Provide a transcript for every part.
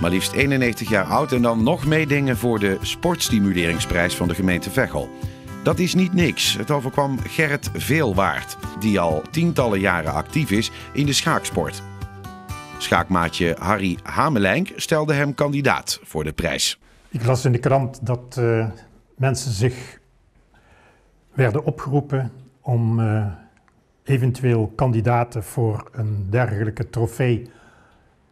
maar liefst 91 jaar oud en dan nog meedingen voor de Sportstimuleringsprijs van de gemeente Veghel. Dat is niet niks. Het overkwam Gerrit Veelwaard, die al tientallen jaren actief is in de schaaksport. Schaakmaatje Harry Hamelijnk stelde hem kandidaat voor de prijs. Ik las in de krant dat eh, mensen zich werden opgeroepen om eh, eventueel kandidaten voor een dergelijke trofee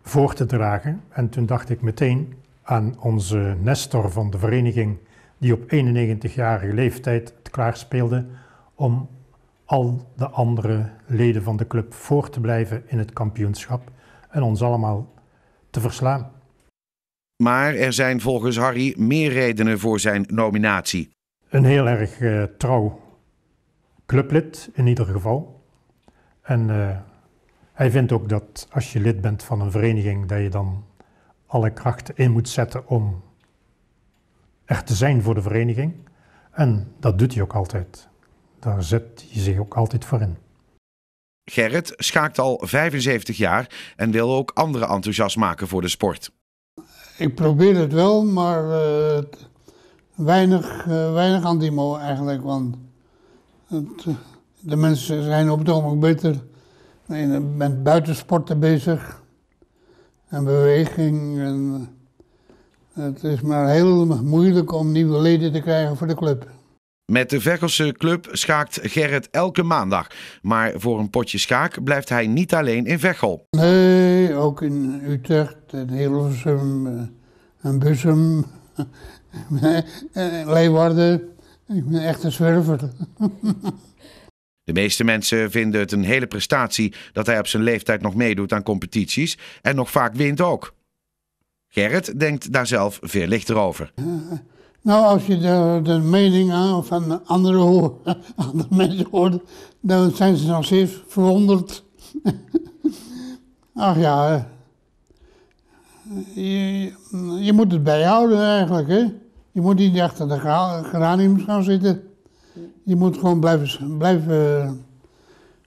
voor te dragen. En toen dacht ik meteen aan onze Nestor van de vereniging, die op 91-jarige leeftijd het klaarspeelde om al de andere leden van de club voor te blijven in het kampioenschap en ons allemaal te verslaan. Maar er zijn volgens Harry meer redenen voor zijn nominatie. Een heel erg eh, trouw clublid in ieder geval. En eh, hij vindt ook dat als je lid bent van een vereniging, dat je dan alle krachten in moet zetten om er te zijn voor de vereniging. En dat doet hij ook altijd. Daar zet hij zich ook altijd voor in. Gerrit schaakt al 75 jaar en wil ook anderen enthousiast maken voor de sport. Ik probeer het wel, maar eh, weinig, uh, weinig animo eigenlijk. Want het, de mensen zijn op het ogenblik beter ik je bent buitensporten bezig. En beweging. En eh, het is maar heel moeilijk om nieuwe leden te krijgen voor de club. Met de Veghelse club schaakt Gerrit elke maandag. Maar voor een potje schaak blijft hij niet alleen in Veghel. Nee, ook in Utrecht, in Hilversum, eh, en Bussum, eh, Leeuwarden. Ik ben echt een zwerver. De meeste mensen vinden het een hele prestatie dat hij op zijn leeftijd nog meedoet aan competities en nog vaak wint ook. Gerrit denkt daar zelf veel lichter over. Nou, als je de, de mening van andere, andere mensen hoort, dan zijn ze nog steeds verwonderd. Ach ja, eh, je, je, moet het bijhouden eigenlijk. Hè? Je moet niet achter de geraniums gaan zitten. Je moet gewoon blijven, blijven,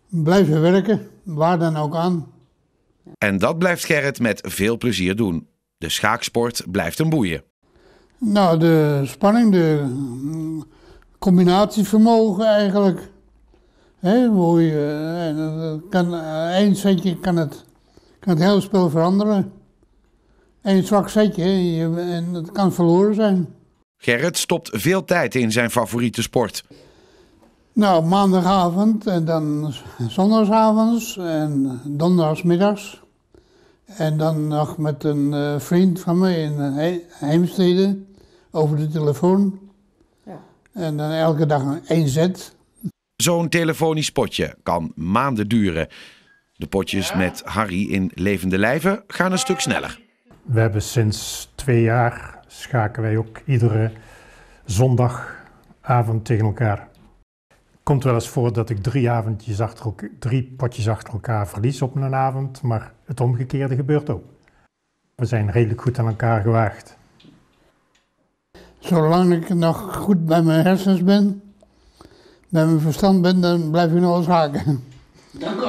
blijven werken, waar dan ook aan. En dat blijft Gerrit met veel plezier doen. De schaaksport blijft hem boeien. Nou, de spanning, de mm, combinatievermogen eigenlijk. He, hoe je, eh, kan, eh, één setje kan het, kan het hele spel veranderen. Eén zwak setje en, en het kan verloren zijn. Gerrit stopt veel tijd in zijn favoriete sport. Nou, maandagavond en dan zondagsavonds en donderdagsmiddags. En dan nog met een eh, vriend van mij in een eh, Heemstede over de telefoon. Ja. En dan elke dag een één zet. Zo'n telefonisch potje kan maanden duren. De potjes met Harry in levende lijven gaan een stuk sneller. We hebben sinds twee jaar schaken wij ook iedere zondagavond tegen elkaar. Het komt wel eens voor dat ik drie, avondjes achter elkaar, drie potjes achter elkaar verlies op een avond, maar het omgekeerde gebeurt ook. We zijn redelijk goed aan elkaar gewaagd. Zolang ik nog goed bij mijn hersens ben, bij mijn verstand ben, dan blijf ik nog eens haken. Dank u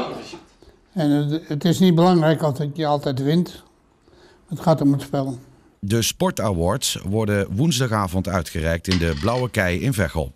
En het, het is niet belangrijk dat je altijd wint. Het gaat om het spel. De Sport Awards worden woensdagavond uitgereikt in de Blauwe Kei in Veghel.